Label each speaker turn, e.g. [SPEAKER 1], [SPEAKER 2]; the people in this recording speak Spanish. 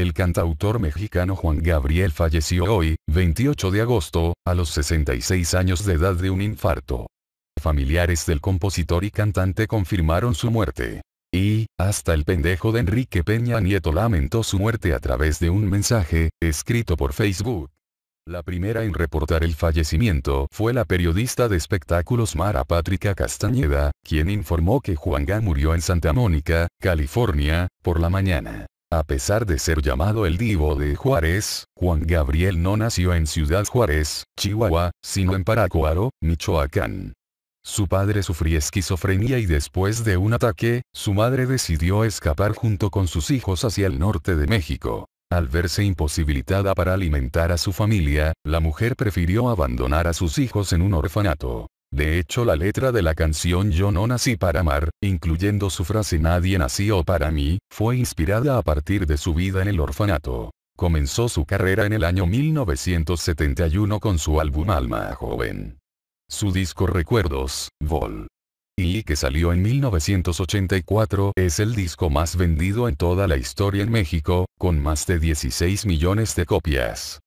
[SPEAKER 1] El cantautor mexicano Juan Gabriel falleció hoy, 28 de agosto, a los 66 años de edad de un infarto. Familiares del compositor y cantante confirmaron su muerte. Y, hasta el pendejo de Enrique Peña Nieto lamentó su muerte a través de un mensaje, escrito por Facebook. La primera en reportar el fallecimiento fue la periodista de espectáculos Mara Pátrica Castañeda, quien informó que Juan Gá murió en Santa Mónica, California, por la mañana. A pesar de ser llamado el Divo de Juárez, Juan Gabriel no nació en Ciudad Juárez, Chihuahua, sino en Paracuaro, Michoacán. Su padre sufría esquizofrenia y después de un ataque, su madre decidió escapar junto con sus hijos hacia el norte de México. Al verse imposibilitada para alimentar a su familia, la mujer prefirió abandonar a sus hijos en un orfanato. De hecho la letra de la canción Yo no nací para amar, incluyendo su frase Nadie nació para mí, fue inspirada a partir de su vida en el orfanato. Comenzó su carrera en el año 1971 con su álbum Alma Joven. Su disco Recuerdos, Vol. Y que salió en 1984 es el disco más vendido en toda la historia en México, con más de 16 millones de copias.